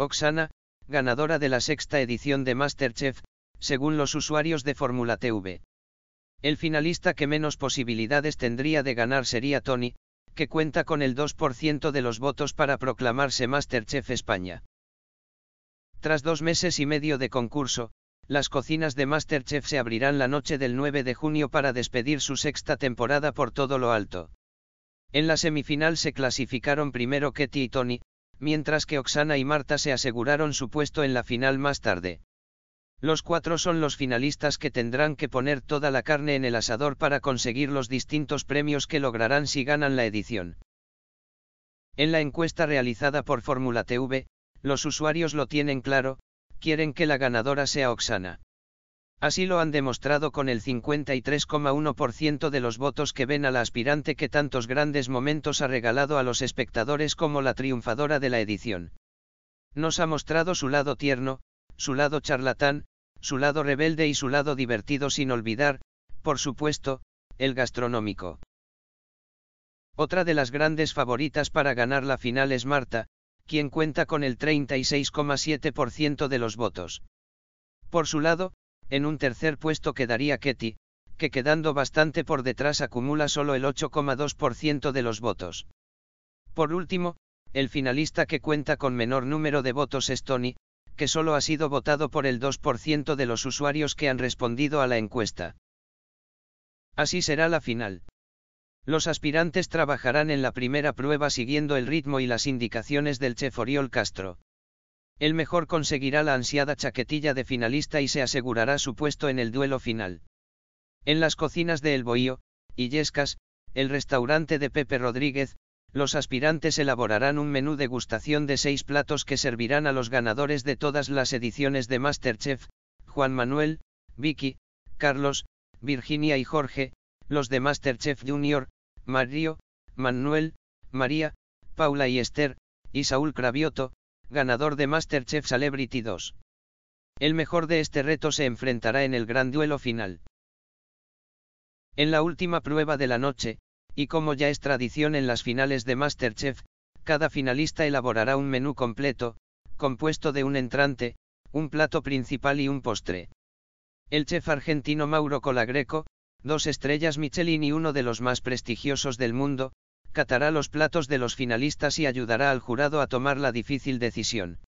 Oksana, ganadora de la sexta edición de Masterchef, según los usuarios de Fórmula TV. El finalista que menos posibilidades tendría de ganar sería Tony, que cuenta con el 2% de los votos para proclamarse Masterchef España. Tras dos meses y medio de concurso, las cocinas de Masterchef se abrirán la noche del 9 de junio para despedir su sexta temporada por todo lo alto. En la semifinal se clasificaron primero Ketty y Tony, mientras que Oxana y Marta se aseguraron su puesto en la final más tarde. Los cuatro son los finalistas que tendrán que poner toda la carne en el asador para conseguir los distintos premios que lograrán si ganan la edición. En la encuesta realizada por Fórmula TV, los usuarios lo tienen claro, quieren que la ganadora sea Oxana. Así lo han demostrado con el 53,1% de los votos que ven a la aspirante que tantos grandes momentos ha regalado a los espectadores como la triunfadora de la edición. Nos ha mostrado su lado tierno, su lado charlatán, su lado rebelde y su lado divertido sin olvidar, por supuesto, el gastronómico. Otra de las grandes favoritas para ganar la final es Marta, quien cuenta con el 36,7% de los votos. Por su lado, en un tercer puesto quedaría Ketty, que quedando bastante por detrás acumula solo el 8,2% de los votos. Por último, el finalista que cuenta con menor número de votos es Tony, que solo ha sido votado por el 2% de los usuarios que han respondido a la encuesta. Así será la final. Los aspirantes trabajarán en la primera prueba siguiendo el ritmo y las indicaciones del chef Oriol Castro. El mejor conseguirá la ansiada chaquetilla de finalista y se asegurará su puesto en el duelo final. En las cocinas de El Bohío, Illescas, el restaurante de Pepe Rodríguez, los aspirantes elaborarán un menú degustación de seis platos que servirán a los ganadores de todas las ediciones de Masterchef, Juan Manuel, Vicky, Carlos, Virginia y Jorge, los de Masterchef Junior, Mario, Manuel, María, Paula y Esther, y Saúl Cravioto, ganador de MasterChef Celebrity 2. El mejor de este reto se enfrentará en el gran duelo final. En la última prueba de la noche, y como ya es tradición en las finales de MasterChef, cada finalista elaborará un menú completo, compuesto de un entrante, un plato principal y un postre. El chef argentino Mauro Colagreco, dos estrellas Michelin y uno de los más prestigiosos del mundo, catará los platos de los finalistas y ayudará al jurado a tomar la difícil decisión.